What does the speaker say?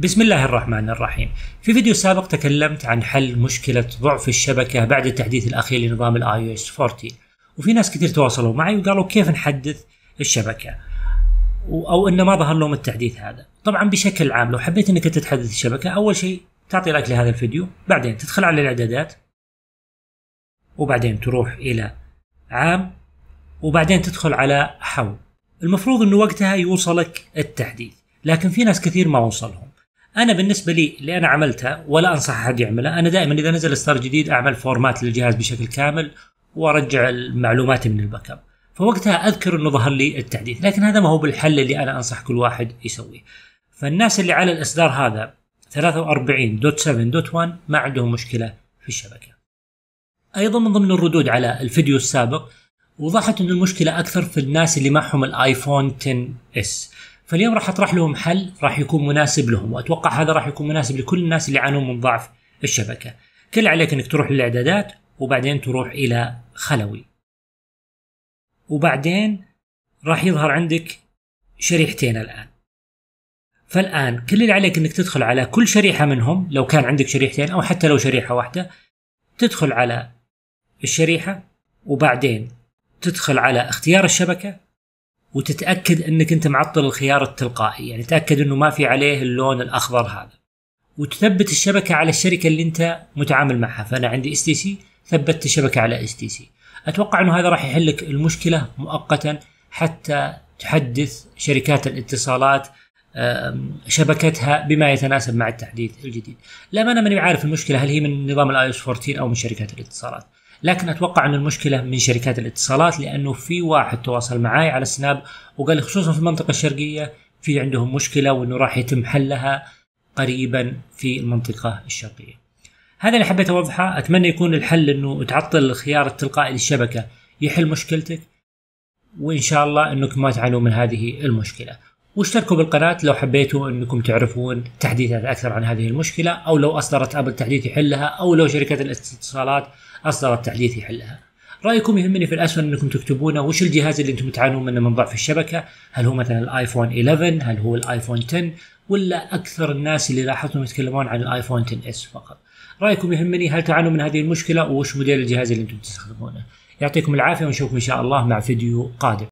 بسم الله الرحمن الرحيم في فيديو سابق تكلمت عن حل مشكلة ضعف الشبكة بعد التحديث الأخير لنظام الاي او اس 40 وفي ناس كثير تواصلوا معي وقالوا كيف نحدث الشبكة أو أنه ما ظهر لهم التحديث هذا طبعا بشكل عام لو حبيت أنك تتحدث الشبكة أول شيء تعطي لايك لهذا الفيديو بعدين تدخل على الإعدادات وبعدين تروح إلى عام وبعدين تدخل على حول المفروض أنه وقتها يوصلك التحديث لكن في ناس كثير ما وصلهم انا بالنسبه لي اللي انا عملتها ولا انصح احد يعمله انا دائما اذا نزل ستار جديد اعمل فورمات للجهاز بشكل كامل وارجع المعلومات من الباك اب فوقتها اذكر انه ظهر لي التحديث لكن هذا ما هو بالحل اللي انا انصح كل واحد يسويه فالناس اللي على الاصدار هذا 43.7.1 ما عندهم مشكله في الشبكه ايضا من ضمن الردود على الفيديو السابق وضحت ان المشكله اكثر في الناس اللي معهم الايفون 10 اس فاليوم راح اطرح لهم حل راح يكون مناسب لهم واتوقع هذا راح يكون مناسب لكل الناس اللي يعانون من ضعف الشبكه كل عليك انك تروح للاعدادات وبعدين تروح الى خلوي وبعدين راح يظهر عندك شريحتين الان فالان كل اللي عليك انك تدخل على كل شريحه منهم لو كان عندك شريحتين او حتى لو شريحه واحده تدخل على الشريحه وبعدين تدخل على اختيار الشبكه وتتاكد انك انت معطل الخيار التلقائي يعني تاكد انه ما في عليه اللون الاخضر هذا وتثبت الشبكه على الشركه اللي انت متعامل معها فانا عندي اس تي سي ثبتت الشبكه على اس تي سي اتوقع انه هذا راح يحل لك المشكله مؤقتا حتى تحدث شركات الاتصالات شبكتها بما يتناسب مع التحديث الجديد. لا انا ماني عارف المشكله هل هي من نظام الاي اس 14 او من شركات الاتصالات. لكن اتوقع ان المشكله من شركات الاتصالات لانه في واحد تواصل معي على سناب وقال لي خصوصا في المنطقه الشرقيه في عندهم مشكله وانه راح يتم حلها قريبا في المنطقه الشرقيه. هذا اللي حبيت اوضحه اتمنى يكون الحل انه تعطل الخيار التلقائي للشبكه يحل مشكلتك وان شاء الله انكم ما تعانوا من هذه المشكله واشتركوا بالقناة لو حبيتوا انكم تعرفون تحديثات اكثر عن هذه المشكلة او لو اصدرت ابل تحديث يحلها او لو شركة الاتصالات اصدرت تحديث يحلها. رايكم يهمني في الاسفل انكم تكتبونه وش الجهاز اللي انتم تعانون منه من ضعف الشبكه؟ هل هو مثلا الايفون 11؟ هل هو الايفون 10؟ ولا اكثر الناس اللي لاحظتهم يتكلمون عن الايفون 10 اس فقط. رايكم يهمني هل تعانوا من هذه المشكله وش موديل الجهاز اللي انتم تستخدمونه؟ يعطيكم العافيه ونشوفكم ان شاء الله مع فيديو قادم.